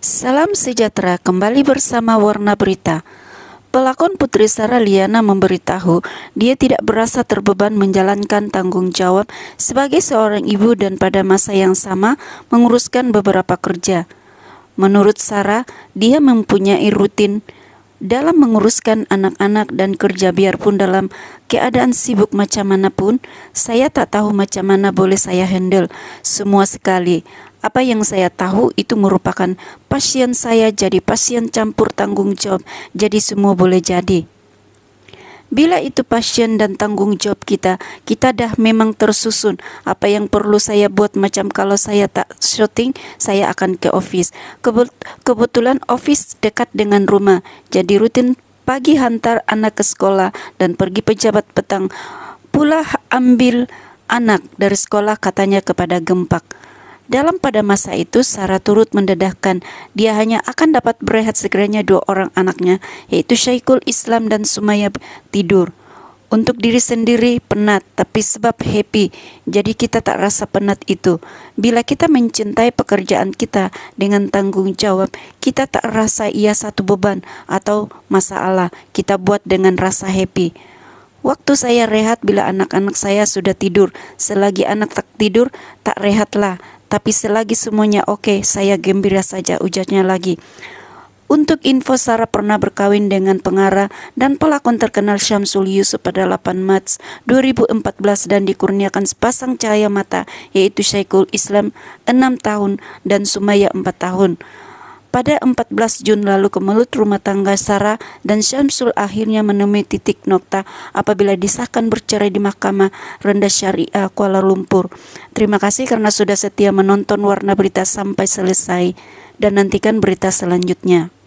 Salam sejahtera, kembali bersama Warna Berita. Pelakon Putri Sarah Liana memberitahu dia tidak berasa terbeban menjalankan tanggung jawab sebagai seorang ibu dan pada masa yang sama menguruskan beberapa kerja. Menurut Sarah, dia mempunyai rutin dalam menguruskan anak-anak dan kerja biarpun dalam keadaan sibuk macam mana pun, saya tak tahu macam mana boleh saya handle semua sekali. Apa yang saya tahu itu merupakan pasien saya jadi pasien campur tanggung jawab, jadi semua boleh jadi. Bila itu pasien dan tanggung jawab kita, kita dah memang tersusun. Apa yang perlu saya buat macam kalau saya tak syuting, saya akan ke office. Kebut kebetulan office dekat dengan rumah, jadi rutin pagi hantar anak ke sekolah dan pergi pejabat petang. Pula ambil anak dari sekolah katanya kepada Gempak. Dalam pada masa itu, Sarah turut mendedahkan dia hanya akan dapat berehat segeranya dua orang anaknya, yaitu Syaikhul Islam dan Sumaya tidur. Untuk diri sendiri penat, tapi sebab happy, jadi kita tak rasa penat itu. Bila kita mencintai pekerjaan kita dengan tanggung jawab, kita tak rasa ia satu beban atau masalah, kita buat dengan rasa happy. Waktu saya rehat bila anak-anak saya sudah tidur, selagi anak tak tidur, tak rehatlah. Tapi selagi semuanya oke, okay, saya gembira saja ujarnya lagi. Untuk info Sarah pernah berkawin dengan pengarah dan pelakon terkenal Syamsul Yusuf pada 8 Mac 2014 dan dikurniakan sepasang cahaya mata yaitu Syekhul Islam 6 tahun dan Sumaya 4 tahun. Pada 14 Jun lalu kemelut rumah tangga Sarah dan Syamsul akhirnya menemui titik nokta apabila disahkan bercerai di Mahkamah Rendah Syariah Kuala Lumpur. Terima kasih karena sudah setia menonton warna berita sampai selesai dan nantikan berita selanjutnya.